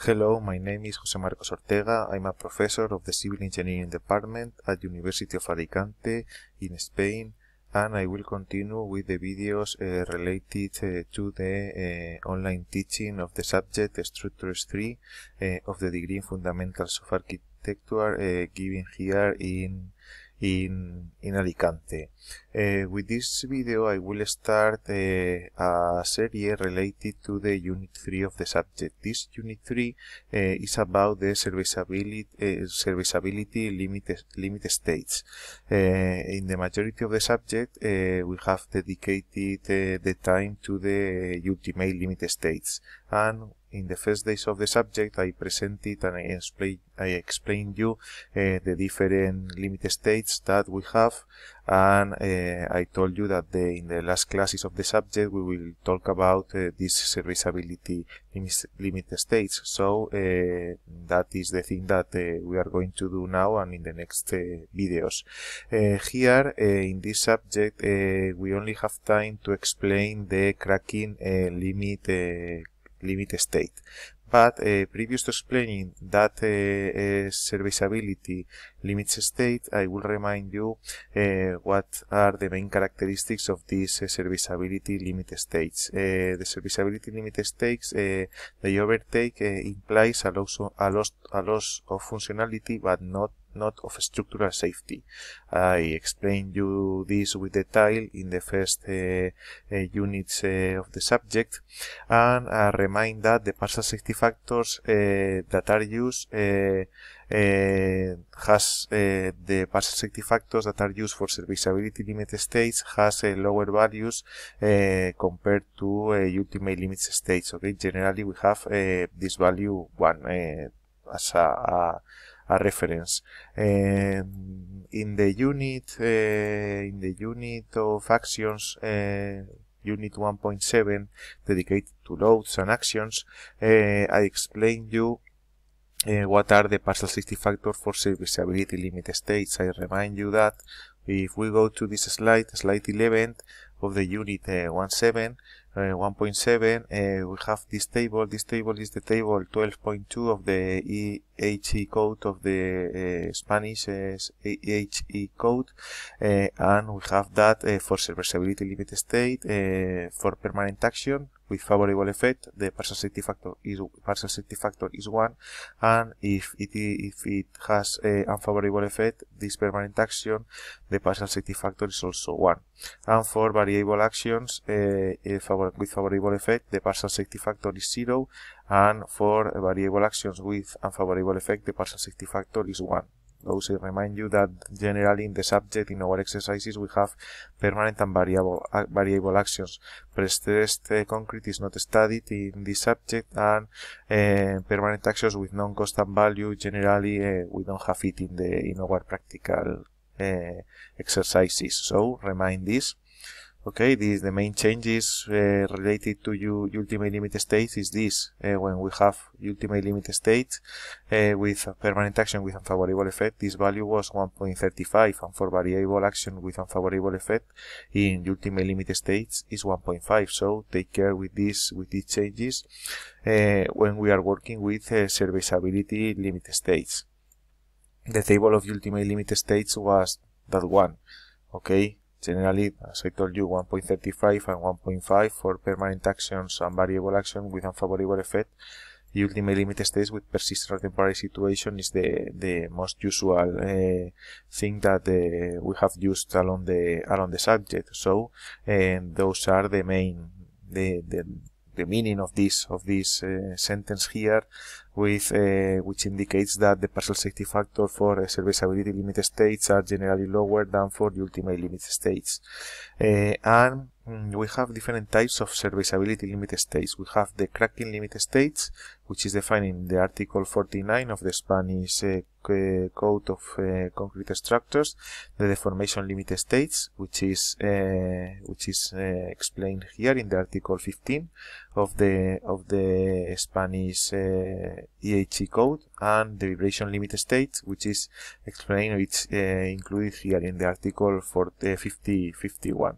Hello, my name is José Marcos Ortega. I'm a professor of the Civil Engineering Department at University of Alicante in Spain and I will continue with the videos uh, related uh, to the uh, online teaching of the subject Structures 3 uh, of the degree in Fundamentals of Architecture uh, given here in in, in Alicante. Uh, with this video I will start uh, a series related to the Unit 3 of the subject. This Unit 3 uh, is about the serviceability, serviceability limit, limit states. in the majority of the subject we have dedicated the time to the ultimate limit states and in the first days of the subject I presented and I, explain, I explained you uh, the different limit states that we have and uh, I told you that the, in the last classes of the subject we will talk about uh, eh, these serviceability limit, limit states so that is the thing that we are going to do now and in the next videos. here in this subject we only have time to explain the cracking limit limit state. But uh, previous to explaining that uh, uh serviceability limits state, I will remind you uh, what are the main characteristics of these uh, serviceability limit states. the serviceability limit states, they overtake implies a loss, a, loss, a loss of functionality but not not of structural safety. I explained you this with detail in the first uh, uh units uh, of the subject and I remind that the partial safety factors uh, that are used uh, uh, has the partial safety factors that are used for serviceability limit states has lower values compared to ultimate limit states. Okay, generally we have this value one as a, a a reference. Um, in the unit, uh, in the unit of actions, uh, unit 1.7, dedicated to loads and actions, eh, I explain you what are the partial safety factors for serviceability limit states. I remind you that if we go to this slide, slide 11, of the unit 1.7, uh, 1.7 uh, uh, we have this table, this table is the table 12.2 of the EHE code of the Spanish EHE code and we have that for serviceability limit state, for permanent action with favorable effect, the partial safety factor is partial safety factor is one, and if it if it has a uh, unfavorable effect, this permanent action, the partial safety factor is also one. And for variable actions uh, favor with favorable effect, the partial safety factor is zero, and for variable actions with unfavorable effect, the partial safety factor is one. Also remind you that generally in the subject in our exercises we have permanent and variable, uh, variable actions. Pre-stressed uh, concrete is not studied in this subject and uh, permanent actions with non-constant value generally eh, we don't have it in, the, in our practical eh, exercises. So remind this. Okay, the main changes uh, related to you ultimate limit state is this. Uh, when we have ultimate limit state uh, with permanent action with unfavorable effect, this value was 1.35 and for variable action with unfavorable effect in ultimate limit states is 1.5. So take care with this, with these changes uh, when we are working with uh, serviceability limit states. The table of ultimate limit states was that one. Okay, Generally, as I told you, 1.35 and 1.5 for permanent actions and variable action with unfavorable effect. The ultimate limit states with persistent or temporary situation is the, the most usual uh, thing that uh, we have used along the along the subject. So, those are the main the, the the meaning of this of this uh, sentence here with uh, which indicates that the partial safety factor for uh, serviceability limit states are generally lower than for the ultimate limit states uh, and mm, we have different types of serviceability limit states we have the cracking limit states which is defining the Article 49 of the Spanish uh, Code of uh, Concrete Structures, the deformation limit states, which is uh, which is uh, explained here in the Article 15 of the of the Spanish EHE uh, Code, and the vibration limit states, which is explained it's uh, included here in the Article 40, 50 51.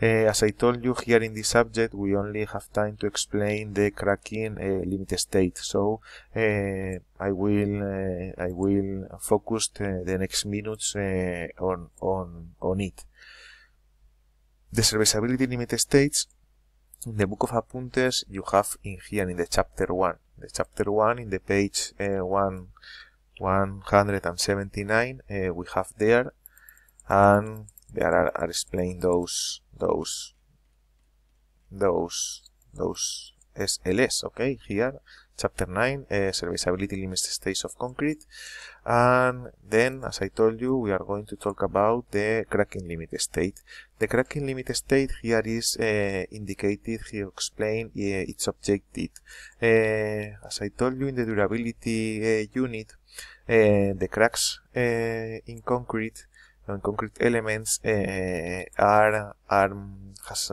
as I told you here in this subject, we only have time to explain the cracking limit state so eh, I will eh, I will focus eh, the next minutes on on on it. The serviceability limit states in the book of Apuntes you have in here in the chapter one. The chapter one in the page one. 179 uh, we have there and there are, are explained those those those those SLS okay here chapter 9, uh, serviceability limits states of concrete. And then, as I told you, we are going to talk about the cracking limit state. The cracking limit state here is uh, indicated, here explained, uh, it's objected. as I told you in the durability unit, the cracks in concrete and concrete elements are, are, has,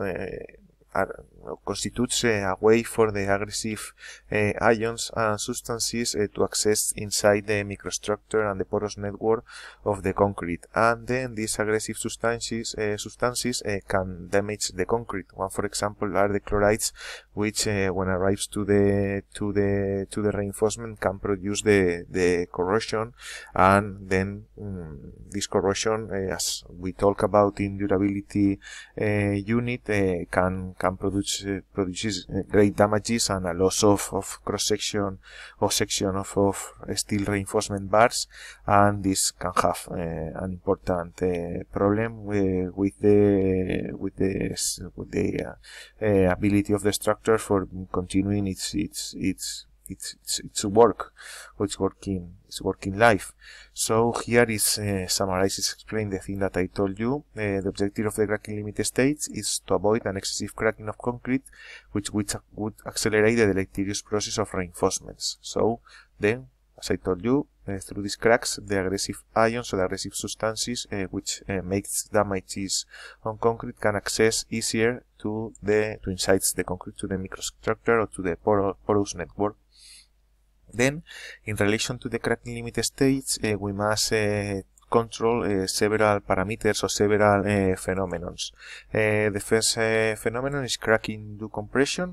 are constitutes a way for the aggressive eh, ions and substances eh, to access inside the microstructure and the porous network of the concrete. And then these aggressive substances, eh, substances can damage the concrete. One, for example, are the chlorides, which when arrives to the to the to the reinforcement can produce the the corrosion, and then mm, this corrosion, as we talk about in durability unit, can can produce which uh, produces uh, great damages and a loss of, of cross-section or section of, of steel reinforcement bars and this can have uh, an important problem with, with the with the, with the ability of the structure for continuing its its its it's it's, it's work or it's working it's working life so here is uh, summarizes explain the thing that i told you uh, the objective of the cracking limit states is to avoid an excessive cracking of concrete which, which would accelerate the deleterious process of reinforcements so then as I told you, eh, through these cracks, the aggressive ions or the aggressive substances eh, which eh, makes damages on concrete can access easier to the to inside the concrete to the microstructure or to the porous network. Then, in relation to the cracking limit states, we must control uh, several parameters or several uh, eh, phenomena. Eh, the first phenomenon is cracking due compression.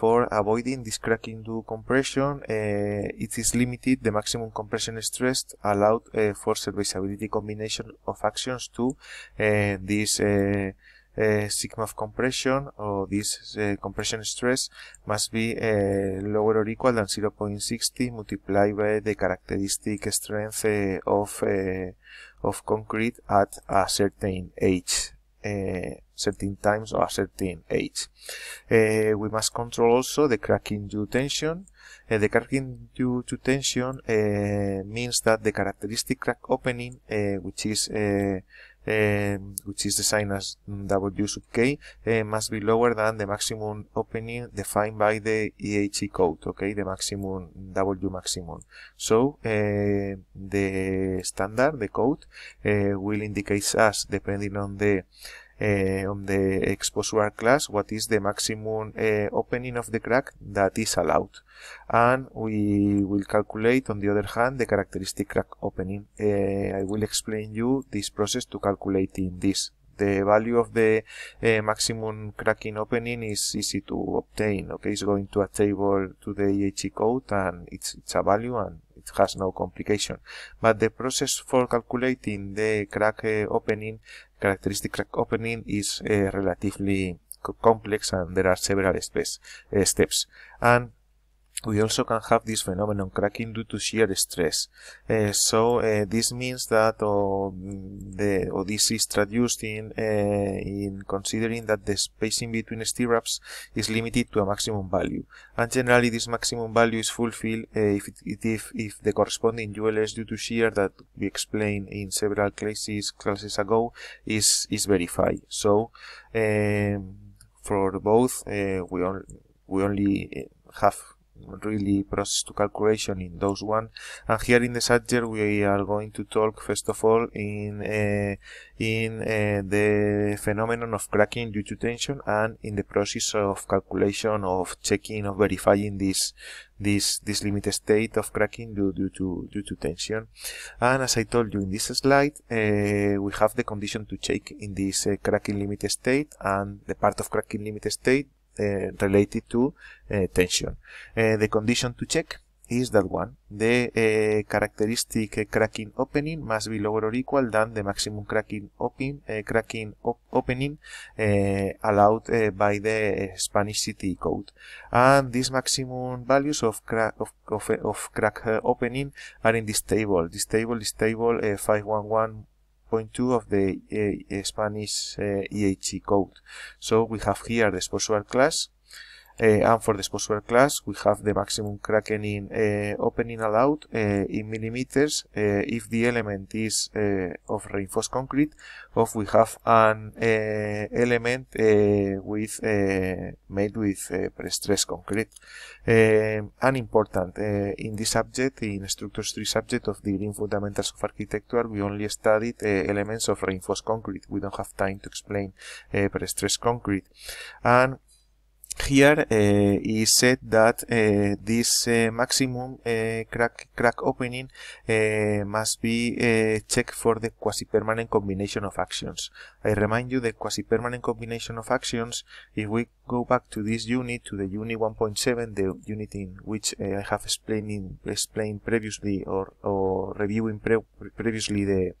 for avoiding this cracking due compression, it is limited the maximum compression stress allowed for serviceability combination of actions to this Eh, sigma of compression or this eh, compression stress must be eh, lower or equal than 0.60 multiplied by the characteristic strength of of concrete at a certain age certain times or a certain age. Uh, we must control also the cracking due tension. Uh, the cracking due to tension uh, means that the characteristic crack opening, which is Eh, which is defined as W sub k, eh, must be lower than the maximum opening defined by the EHE code, okay, the maximum, W maximum. So, eh, the standard, the code, will indicate us, depending on the Eh, on the exposure class what is the maximum eh, opening of the crack that is allowed and we will calculate on the other hand the characteristic crack opening eh, I will explain you this process to calculating this the value of the uh, maximum cracking opening is easy to obtain okay it's going to a table to the EHE code and it's, it's a value and it has no complication. But the process for calculating the crack uh, opening, characteristic crack opening is uh, relatively complex and there are several uh, steps. And we also can have this phenomenon cracking due to shear stress. Uh, so uh, this means that mm, the or this is traduced in uh, in considering that the spacing between stirrups is limited to a maximum value, and generally this maximum value is fulfilled uh, if it, if if the corresponding ULS due to shear that we explained in several classes classes ago is is verified. So um, for both uh, we on, we only uh, have really process to calculation in those one and here in the subject we are going to talk first of all in uh, in uh, the phenomenon of cracking due to tension and in the process of calculation of checking of verifying this this this limit state of cracking due, due to due to tension and as I told you in this slide uh, we have the condition to check in this uh, cracking limit state and the part of cracking limit state Eh, related to eh, tension. Eh, the condition to check is that one. The uh, characteristic uh, cracking opening must be lower or equal than the maximum cracking, open, uh, cracking op opening allowed by the Spanish city code. And these maximum values of crack, of, of, of crack opening are in this table. This table is table 511 2.2 of the uh, Spanish uh, eh, EHC code. So we have here the SponsorWare class Eh, and for the exposure class, we have the maximum crackening eh, opening allowed eh, in millimeters if the element is of reinforced concrete, or we have an element with made with prestressed concrete. Um, and important, in this subject, in Structures 3 subject of the Green Fundamentals of Architecture, we only studied elements of reinforced concrete. We don't have time to explain prestressed concrete. And here eh, he said that eh, this eh, maximum crack, crack opening must be checked for the quasi-permanent combination of actions. I remind you the quasi-permanent combination of actions, if we go back to this unit, to the unit 1.7, the unit in which I have explained, in, explained previously or, or reviewing pre previously the,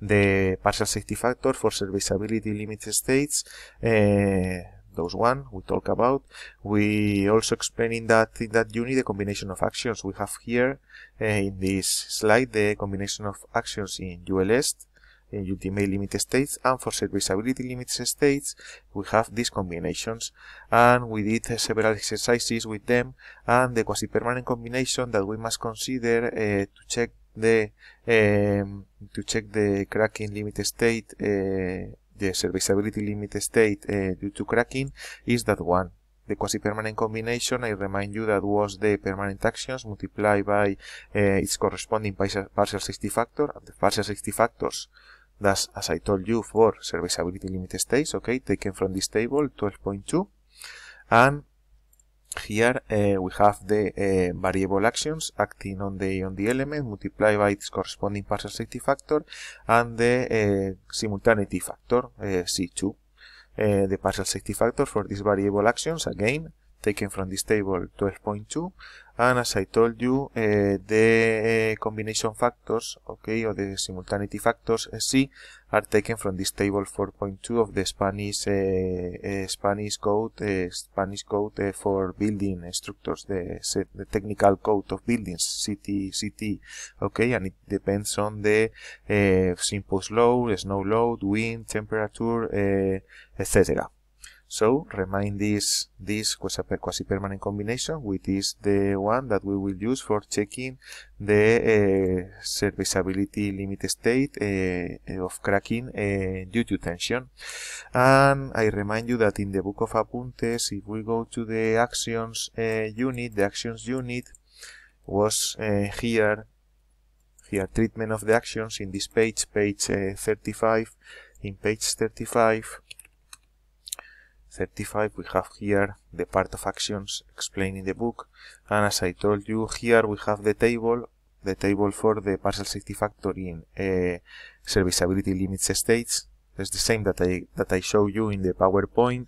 the partial safety factor for serviceability limit states, uh, those one we talk about. We also explain in that in that unit the combination of actions. We have here uh, in this slide the combination of actions in ULS, in ultimate limit states, and for serviceability limit states we have these combinations. And we did uh, several exercises with them and the quasi-permanent combination that we must consider uh, to check the um, to check the cracking limit state the serviceability limit state uh, due to cracking is that one. The quasi-permanent combination, I remind you that was the permanent actions multiplied by uh, its corresponding partial safety factor, and the partial safety factors, thus as I told you, for serviceability limit states, okay, taken from this table, 12.2, and here uh, we have the uh, variable actions acting on the on the element multiplied by its corresponding partial safety factor and the uh, simultaneity factor C2. the partial safety factor for these variable actions again taken from this table 12.2 and as I told you uh, the eh, combination factors okay or the simultaneity factors C eh, are taken from this table 4.2 of the Spanish uh, Spanish code Spanish code for building structures the, the, technical code of buildings city okay and it depends on the uh, simple load snow load wind temperature etc so remind this, this quasi-permanent combination, which is the one that we will use for checking the uh, serviceability limit state uh, of cracking uh, due to tension. And I remind you that in the book of Apuntes, if we go to the actions unit, the actions unit was here, here treatment of the actions in this page, page 35, in page 35, 35 we have here the part of actions explained in the book and as I told you here we have the table the table for the partial safety factor in uh, serviceability limits states it's the same that I that I show you in the PowerPoint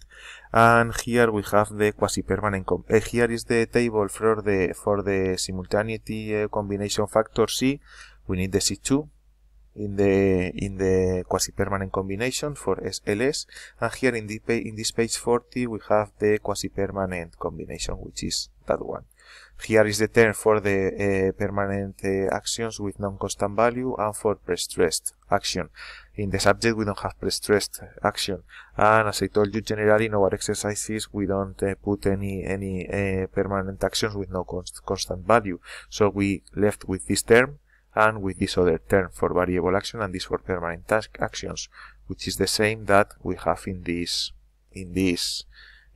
and here we have the quasi-permanent uh, here is the table for the for the simultaneity uh, combination factor C we need the C2 in the in the quasi-permanent combination for SLS and here in, the, in this page 40 we have the quasi-permanent combination which is that one. Here is the term for the uh, permanent uh, actions with non-constant value and for pre-stressed action. In the subject we don't have pre-stressed action and as I told you generally in our exercises we don't uh, put any any uh, permanent actions with no const constant value so we left with this term and with this other term for variable action and this for permanent task actions, which is the same that we have in this in this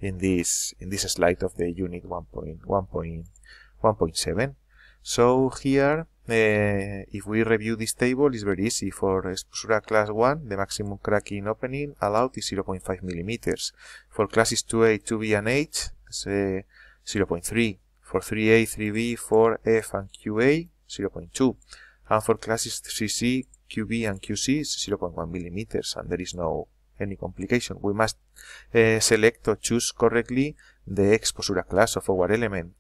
in this in this slide of the unit 1.1.1.7. So here uh, if we review this table, it's very easy. For Sura class 1, the maximum cracking opening allowed is 0.5 millimeters. For classes 2A, 2B, and H, it's, uh, 0.3. For 3A, 3B, 4F, and QA, 0.2. And for classes CC, QB, and QC, it's 0.1 millimeters, and there is no any complication. We must uh, select or choose correctly the exposura class of our element.